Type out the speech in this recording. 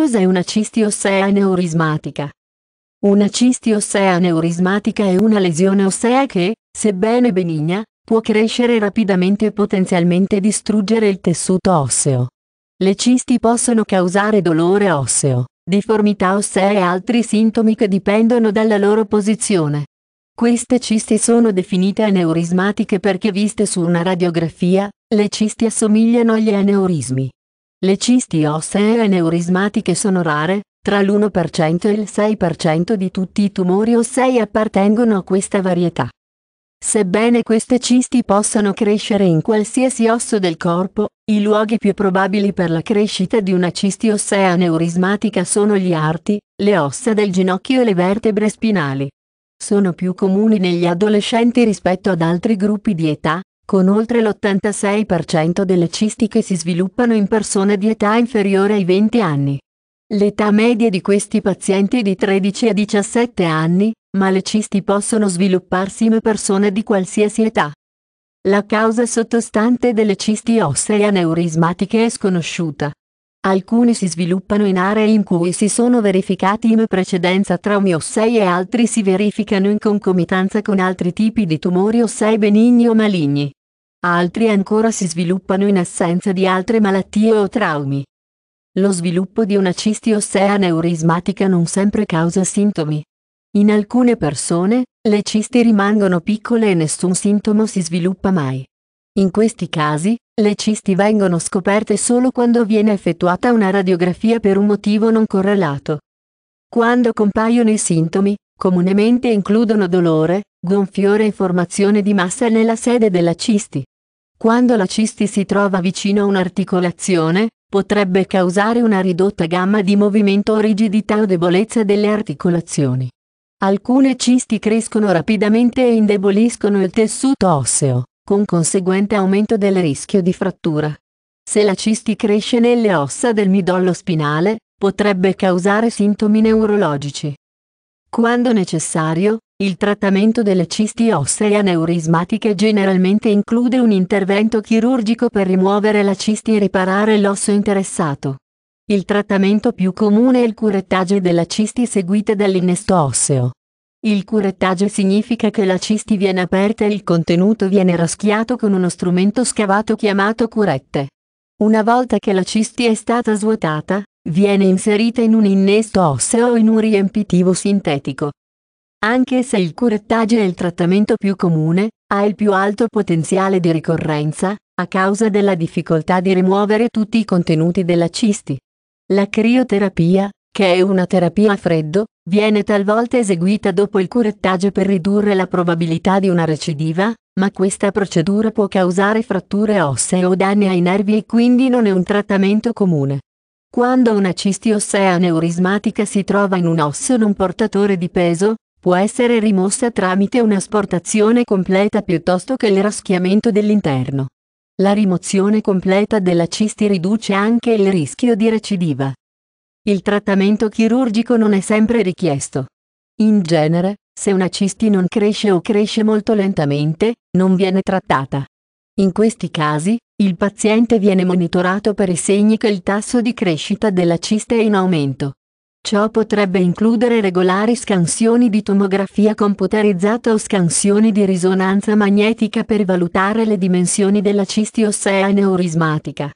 Cos'è una cisti ossea aneurismatica? Una cisti ossea aneurismatica è una lesione ossea che, sebbene benigna, può crescere rapidamente e potenzialmente distruggere il tessuto osseo. Le cisti possono causare dolore osseo, deformità ossea e altri sintomi che dipendono dalla loro posizione. Queste cisti sono definite aneurismatiche perché viste su una radiografia, le cisti assomigliano agli aneurismi. Le cisti ossee aneurismatiche sono rare, tra l'1% e il 6% di tutti i tumori ossei appartengono a questa varietà. Sebbene queste cisti possano crescere in qualsiasi osso del corpo, i luoghi più probabili per la crescita di una cisti ossea aneurismatica sono gli arti, le ossa del ginocchio e le vertebre spinali. Sono più comuni negli adolescenti rispetto ad altri gruppi di età, con oltre l'86% delle cisti che si sviluppano in persone di età inferiore ai 20 anni. L'età media di questi pazienti è di 13 a 17 anni, ma le cisti possono svilupparsi in persone di qualsiasi età. La causa sottostante delle cisti ossee aneurismatiche è sconosciuta. Alcuni si sviluppano in aree in cui si sono verificati in precedenza traumi ossei e altri si verificano in concomitanza con altri tipi di tumori ossei benigni o maligni. Altri ancora si sviluppano in assenza di altre malattie o traumi. Lo sviluppo di una cisti ossea neurismatica non sempre causa sintomi. In alcune persone, le cisti rimangono piccole e nessun sintomo si sviluppa mai. In questi casi, le cisti vengono scoperte solo quando viene effettuata una radiografia per un motivo non correlato. Quando compaiono i sintomi, comunemente includono dolore, gonfiore e formazione di massa nella sede della cisti. Quando la cisti si trova vicino a un'articolazione, potrebbe causare una ridotta gamma di movimento o rigidità o debolezza delle articolazioni. Alcune cisti crescono rapidamente e indeboliscono il tessuto osseo, con conseguente aumento del rischio di frattura. Se la cisti cresce nelle ossa del midollo spinale, potrebbe causare sintomi neurologici. Quando necessario, il trattamento delle cisti ossee aneurismatiche generalmente include un intervento chirurgico per rimuovere la cisti e riparare l'osso interessato. Il trattamento più comune è il curettaggio della cisti seguita dall'innesto osseo. Il curettaggio significa che la cisti viene aperta e il contenuto viene raschiato con uno strumento scavato chiamato curette. Una volta che la cisti è stata svuotata, viene inserita in un innesto osseo o in un riempitivo sintetico, anche se il curettaggio è il trattamento più comune, ha il più alto potenziale di ricorrenza, a causa della difficoltà di rimuovere tutti i contenuti della cisti. La crioterapia, che è una terapia a freddo, viene talvolta eseguita dopo il curettaggio per ridurre la probabilità di una recidiva, ma questa procedura può causare fratture ossee o danni ai nervi e quindi non è un trattamento comune. Quando una cisti ossea neurismatica si trova in un osso non portatore di peso, può essere rimossa tramite un'asportazione completa piuttosto che il raschiamento dell'interno. La rimozione completa della cisti riduce anche il rischio di recidiva. Il trattamento chirurgico non è sempre richiesto. In genere, se una cisti non cresce o cresce molto lentamente, non viene trattata. In questi casi, il paziente viene monitorato per i segni che il tasso di crescita della ciste è in aumento. Ciò potrebbe includere regolari scansioni di tomografia computerizzata o scansioni di risonanza magnetica per valutare le dimensioni della cisti ossea aneurismatica.